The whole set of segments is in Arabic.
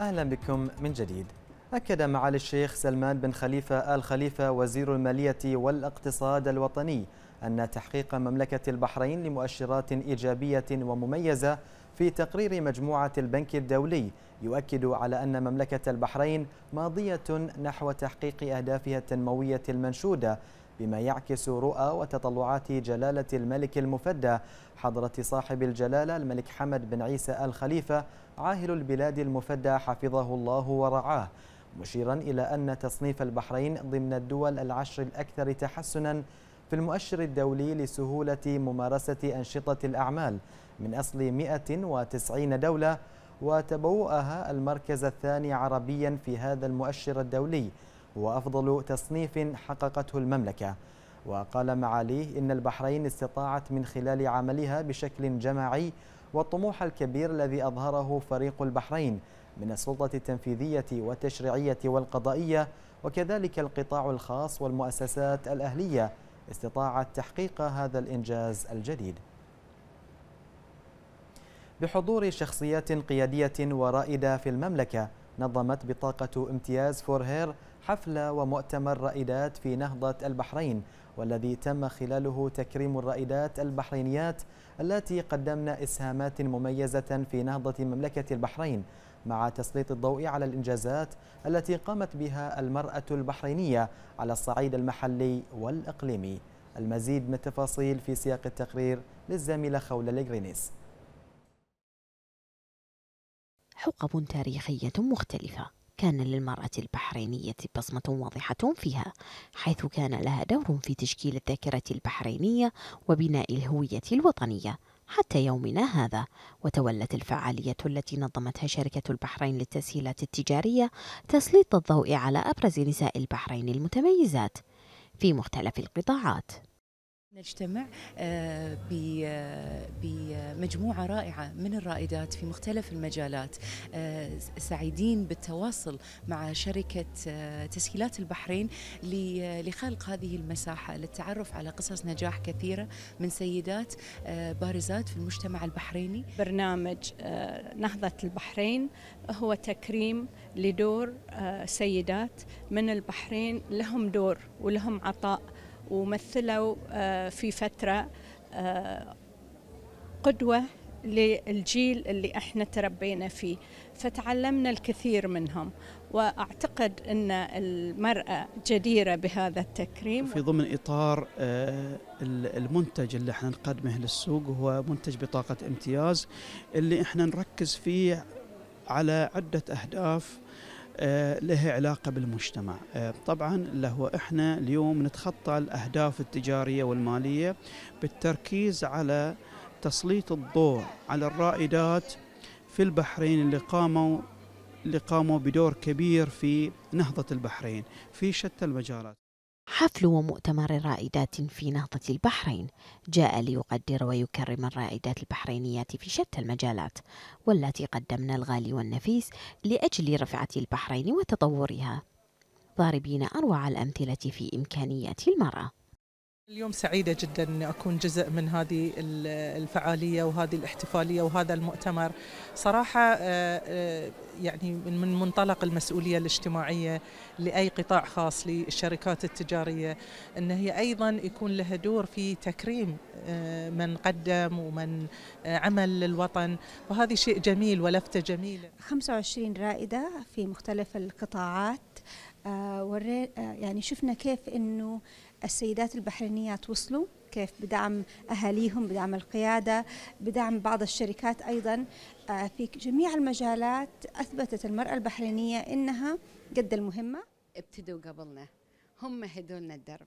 أهلا بكم من جديد أكد معالي الشيخ سلمان بن خليفة آل خليفة وزير المالية والاقتصاد الوطني أن تحقيق مملكة البحرين لمؤشرات إيجابية ومميزة في تقرير مجموعة البنك الدولي يؤكد على أن مملكة البحرين ماضية نحو تحقيق أهدافها التنموية المنشودة بما يعكس رؤى وتطلعات جلالة الملك المفدى حضرة صاحب الجلالة الملك حمد بن عيسى آل خليفة عاهل البلاد المفدى حفظه الله ورعاه مشيرا إلى أن تصنيف البحرين ضمن الدول العشر الأكثر تحسنا في المؤشر الدولي لسهولة ممارسة أنشطة الأعمال من أصل 190 دولة وتبوأها المركز الثاني عربيا في هذا المؤشر الدولي وأفضل تصنيف حققته المملكة وقال معاليه إن البحرين استطاعت من خلال عملها بشكل جماعي والطموح الكبير الذي أظهره فريق البحرين من السلطة التنفيذية والتشريعية والقضائية وكذلك القطاع الخاص والمؤسسات الأهلية استطاعت تحقيق هذا الإنجاز الجديد بحضور شخصيات قيادية ورائدة في المملكة نظمت بطاقة امتياز فورهير حفل ومؤتمر رائدات في نهضة البحرين والذي تم خلاله تكريم الرائدات البحرينيات التي قدمنا إسهامات مميزة في نهضة مملكة البحرين مع تسليط الضوء على الإنجازات التي قامت بها المرأة البحرينية على الصعيد المحلي والإقليمي المزيد من التفاصيل في سياق التقرير للزميلة خولة لغرينيس حقب تاريخية مختلفة كان للمرأة البحرينية بصمة واضحة فيها حيث كان لها دور في تشكيل الذاكرة البحرينية وبناء الهوية الوطنية حتى يومنا هذا وتولت الفعالية التي نظمتها شركة البحرين للتسهيلات التجارية تسليط الضوء على أبرز نساء البحرين المتميزات في مختلف القطاعات نجتمع آه، آه، بمجموعة رائعة من الرائدات في مختلف المجالات آه، سعيدين بالتواصل مع شركة تسهيلات البحرين لخلق هذه المساحة للتعرف على قصص نجاح كثيرة من سيدات بارزات في المجتمع البحريني برنامج نهضة البحرين هو تكريم لدور سيدات من البحرين لهم دور ولهم عطاء ومثلوا آه، في فترة آه، قدوة للجيل اللي احنا تربينا فيه فتعلمنا الكثير منهم واعتقد ان المراه جديره بهذا التكريم في ضمن اطار آه، المنتج اللي احنا نقدمه للسوق هو منتج بطاقه امتياز اللي احنا نركز فيه على عده اهداف آه، لها علاقة بالمجتمع آه، طبعا هو إحنا اليوم نتخطى الأهداف التجارية والمالية بالتركيز على تسليط الضوء على الرائدات في البحرين اللي قاموا اللي قاموا بدور كبير في نهضة البحرين في شتى المجالات حفل ومؤتمر رائدات في نهضة البحرين جاء ليقدر ويكرم الرائدات البحرينيات في شتى المجالات والتي قدمنا الغالي والنفيس لأجل رفعة البحرين وتطورها ضاربين أروع الأمثلة في إمكانيات المرأة اليوم سعيدة جدا أن أكون جزء من هذه الفعالية وهذه الاحتفالية وهذا المؤتمر صراحة آه، آه، يعني من منطلق المسؤولية الاجتماعية لأي قطاع خاص للشركات التجارية أن هي أيضا يكون لها دور في تكريم آه، من قدم ومن عمل للوطن وهذا شيء جميل ولفتة جميلة 25 رائدة في مختلف القطاعات يعني شفنا كيف أنه السيدات البحرينيات وصلوا كيف بدعم أهاليهم بدعم القيادة بدعم بعض الشركات أيضا آه، في جميع المجالات أثبتت المرأة البحرينية إنها قد المهمة ابتدوا قبلنا هم هدولنا الدرب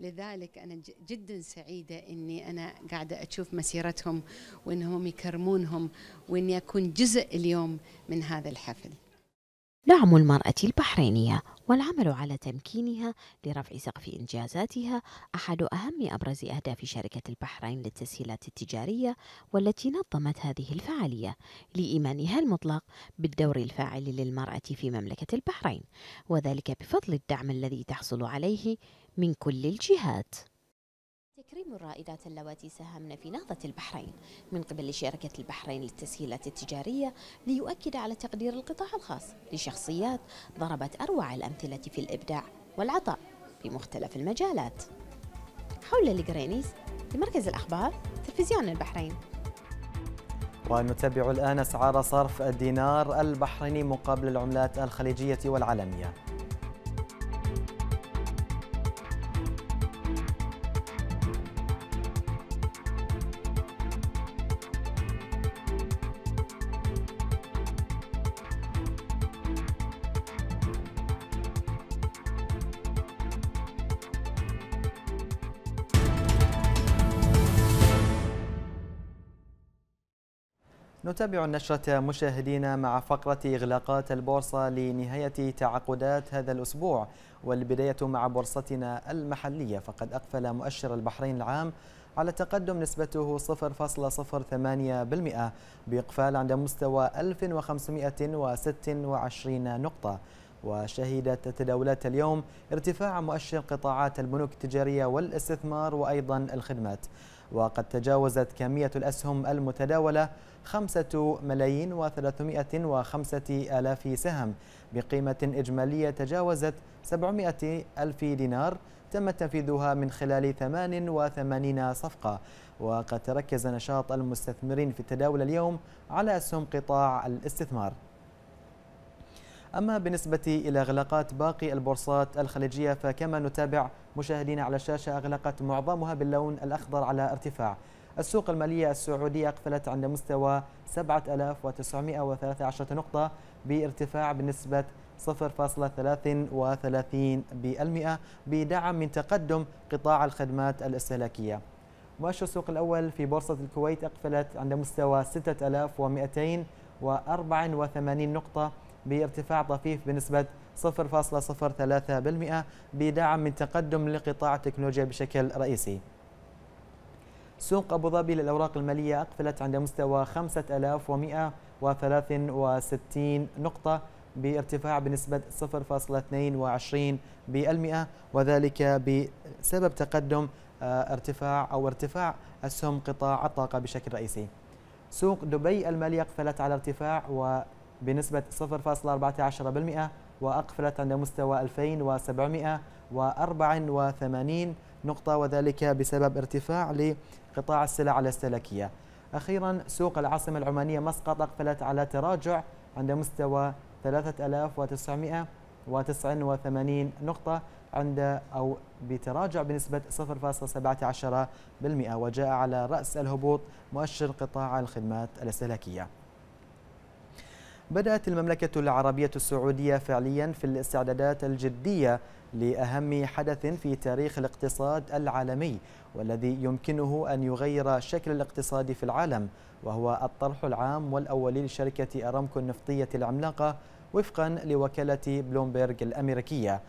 لذلك أنا جدا سعيدة أني أنا قاعدة أشوف مسيرتهم وأنهم يكرمونهم وأني أكون جزء اليوم من هذا الحفل دعم المرأة البحرينية والعمل على تمكينها لرفع سقف إنجازاتها أحد أهم أبرز أهداف شركة البحرين للتسهيلات التجارية والتي نظمت هذه الفعالية لإيمانها المطلق بالدور الفاعل للمرأة في مملكة البحرين وذلك بفضل الدعم الذي تحصل عليه من كل الجهات تكريم الرائدات اللواتي ساهمن في نهضة البحرين من قبل شركة البحرين للتسهيلات التجارية ليؤكد على تقدير القطاع الخاص لشخصيات ضربت أروع الأمثلة في الإبداع والعطاء في مختلف المجالات حول القرينيس لمركز الأخبار تلفزيون البحرين ونتابع الآن أسعار صرف الدينار البحريني مقابل العملات الخليجية والعالمية نتابع النشرة مشاهدينا مع فقرة إغلاقات البورصة لنهاية تعاقدات هذا الأسبوع والبداية مع بورصتنا المحلية فقد أقفل مؤشر البحرين العام على تقدم نسبته 0.08% بإقفال عند مستوى 1526 نقطة وشهدت التداولات اليوم ارتفاع مؤشر قطاعات البنوك التجارية والاستثمار وأيضا الخدمات وقد تجاوزت كمية الأسهم المتداولة 5 ملايين و305 آلاف سهم بقيمة إجمالية تجاوزت 700 ألف دينار تم تنفيذها من خلال 88 صفقة وقد تركز نشاط المستثمرين في التداول اليوم على أسهم قطاع الاستثمار أما بالنسبة إلى إغلاقات باقي البورصات الخليجية فكما نتابع مشاهدينا على الشاشة أغلقت معظمها باللون الأخضر على ارتفاع السوق المالية السعودية أقفلت عند مستوى 7913 نقطة بارتفاع بنسبة 0.33% بدعم من تقدم قطاع الخدمات الاستهلاكية مؤشر السوق الأول في بورصة الكويت أقفلت عند مستوى 6284 نقطة بارتفاع طفيف بنسبة 0.03% بدعم من تقدم لقطاع التكنولوجيا بشكل رئيسي سوق أبو ظبي للأوراق المالية أقفلت عند مستوى 5163 نقطة بارتفاع بنسبة 0.22% وذلك بسبب تقدم آه، ارتفاع أو ارتفاع أسهم قطاع الطاقة بشكل رئيسي سوق دبي المالية أقفلت على ارتفاع و بنسبة 0.14% وأقفلت عند مستوى 2784 نقطة وذلك بسبب ارتفاع لقطاع السلع الاستهلاكية أخيرا سوق العاصمة العمانية مسقط أقفلت على تراجع عند مستوى 3989 نقطة عند أو بتراجع بنسبة 0.17% وجاء على رأس الهبوط مؤشر قطاع الخدمات الاستهلاكية بدأت المملكة العربية السعودية فعليا في الاستعدادات الجدية لأهم حدث في تاريخ الاقتصاد العالمي والذي يمكنه أن يغير شكل الاقتصاد في العالم وهو الطرح العام والأولي لشركة أرامكو النفطية العملاقة وفقا لوكالة بلومبرغ الأمريكية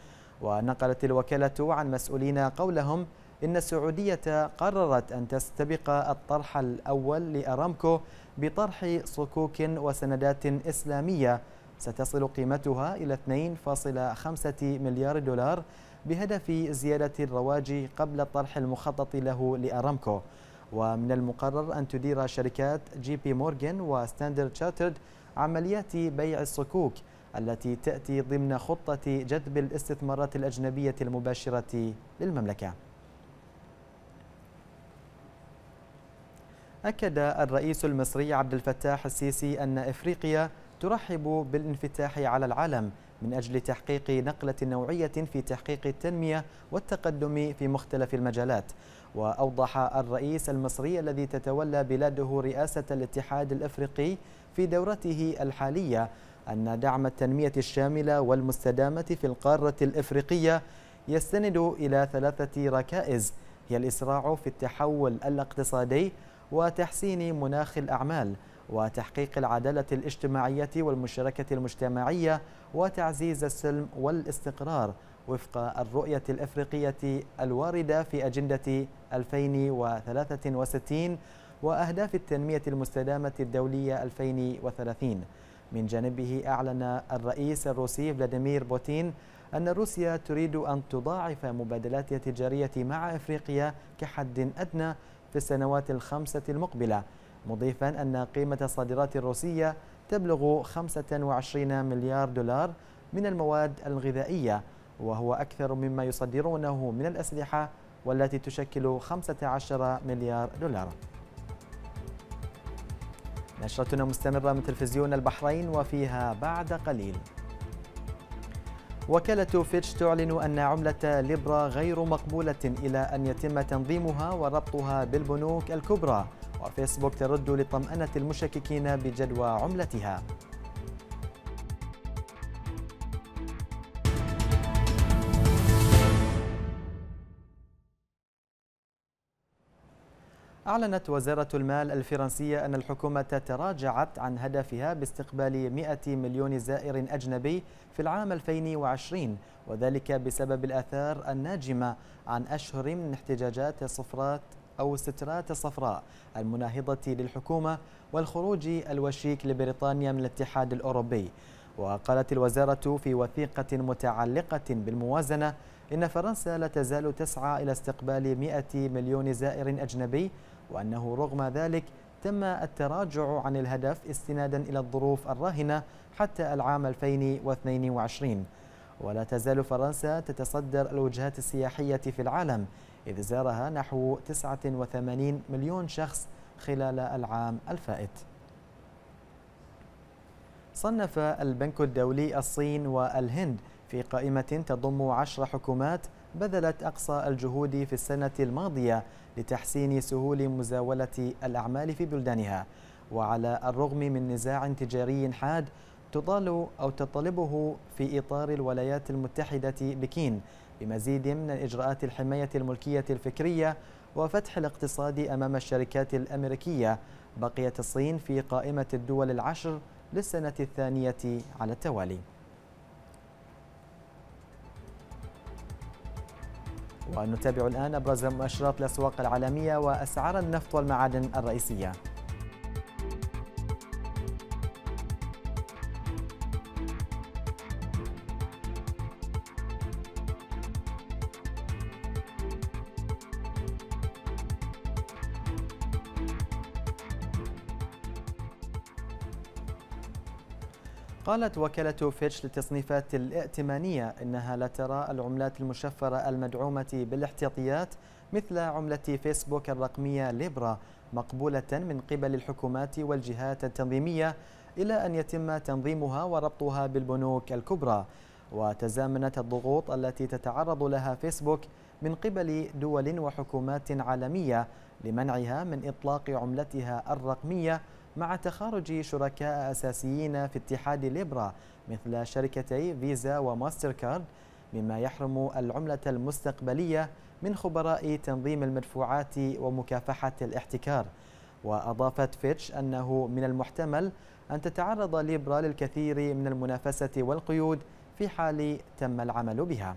ونقلت الوكالة عن مسؤولين قولهم إن السعودية قررت أن تستبق الطرح الأول لأرامكو بطرح صكوك وسندات إسلامية ستصل قيمتها إلى 2.5 مليار دولار بهدف زيادة الرواج قبل الطرح المخطط له لأرامكو ومن المقرر أن تدير شركات جي بي مورغان وستاندرد تشارترد عمليات بيع الصكوك التي تأتي ضمن خطة جذب الاستثمارات الأجنبية المباشرة للمملكة أكد الرئيس المصري عبد الفتاح السيسي أن إفريقيا ترحب بالانفتاح على العالم من أجل تحقيق نقلة نوعية في تحقيق التنمية والتقدم في مختلف المجالات وأوضح الرئيس المصري الذي تتولى بلاده رئاسة الاتحاد الأفريقي في دورته الحالية أن دعم التنمية الشاملة والمستدامة في القارة الإفريقية يستند إلى ثلاثة ركائز هي الإسراع في التحول الاقتصادي وتحسين مناخ الأعمال وتحقيق العدالة الاجتماعية والمشاركة المجتمعية وتعزيز السلم والاستقرار وفق الرؤية الإفريقية الواردة في أجندة 2063 وأهداف التنمية المستدامة الدولية 2030 من جانبه أعلن الرئيس الروسي فلاديمير بوتين أن روسيا تريد أن تضاعف مبادلاتها التجارية مع إفريقيا كحد أدنى في السنوات الخمسة المقبلة مضيفا أن قيمة الصادرات الروسية تبلغ 25 مليار دولار من المواد الغذائية وهو أكثر مما يصدرونه من الأسلحة والتي تشكل 15 مليار دولار نشرتنا مستمرة من تلفزيون البحرين وفيها بعد قليل وكالة فيتش تعلن أن عملة ليبرا غير مقبولة إلى أن يتم تنظيمها وربطها بالبنوك الكبرى وفيسبوك ترد لطمأنة المشككين بجدوى عملتها أعلنت وزارة المال الفرنسية أن الحكومة تراجعت عن هدفها باستقبال 100 مليون زائر أجنبي في العام 2020 وذلك بسبب الآثار الناجمة عن أشهر من احتجاجات صفرات أو السترات الصفراء المناهضة للحكومة والخروج الوشيك لبريطانيا من الاتحاد الأوروبي وقالت الوزارة في وثيقة متعلقة بالموازنة إن فرنسا لا تزال تسعى إلى استقبال 100 مليون زائر أجنبي وأنه رغم ذلك تم التراجع عن الهدف استنادا إلى الظروف الراهنة حتى العام 2022 ولا تزال فرنسا تتصدر الوجهات السياحية في العالم إذ زارها نحو 89 مليون شخص خلال العام الفائت صنف البنك الدولي الصين والهند في قائمة تضم عشر حكومات بذلت أقصى الجهود في السنة الماضية لتحسين سهول مزاولة الأعمال في بلدانها وعلى الرغم من نزاع تجاري حاد تطال أو تطلبه في إطار الولايات المتحدة بكين بمزيد من الإجراءات الحماية الملكية الفكرية وفتح الاقتصاد أمام الشركات الأمريكية بقيت الصين في قائمة الدول العشر للسنة الثانية على التوالي ونتابع الآن أبرز مؤشرات الأسواق العالمية وأسعار النفط والمعادن الرئيسية قالت وكالة فيتش للتصنيفات الائتمانية إنها لا ترى العملات المشفرة المدعومة بالاحتياطيات مثل عملة فيسبوك الرقمية ليبرا مقبولة من قبل الحكومات والجهات التنظيمية إلى أن يتم تنظيمها وربطها بالبنوك الكبرى وتزامنت الضغوط التي تتعرض لها فيسبوك من قبل دول وحكومات عالمية لمنعها من إطلاق عملتها الرقمية مع تخارج شركاء أساسيين في اتحاد ليبرا مثل شركتي فيزا وماستر كارد مما يحرم العملة المستقبلية من خبراء تنظيم المدفوعات ومكافحة الاحتكار وأضافت فيتش أنه من المحتمل أن تتعرض ليبرا للكثير من المنافسة والقيود في حال تم العمل بها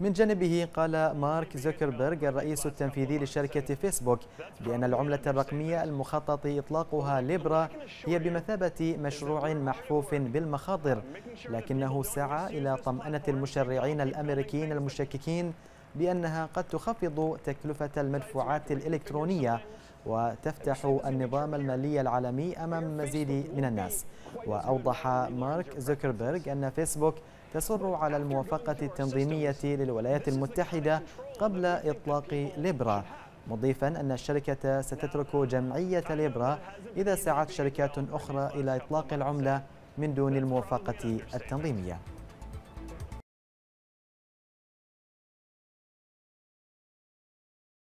من جانبه قال مارك زوكربيرغ الرئيس التنفيذي لشركة فيسبوك بأن العملة الرقمية المخطط إطلاقها ليبرا هي بمثابة مشروع محفوف بالمخاطر لكنه سعى إلى طمأنة المشرعين الأمريكيين المشككين بأنها قد تخفض تكلفة المدفوعات الإلكترونية وتفتح النظام المالي العالمي أمام مزيد من الناس وأوضح مارك زوكربيرغ أن فيسبوك تصر على الموافقة التنظيمية للولايات المتحدة قبل إطلاق ليبرا مضيفا أن الشركة ستترك جمعية ليبرا إذا سعت شركات أخرى إلى إطلاق العملة من دون الموافقة التنظيمية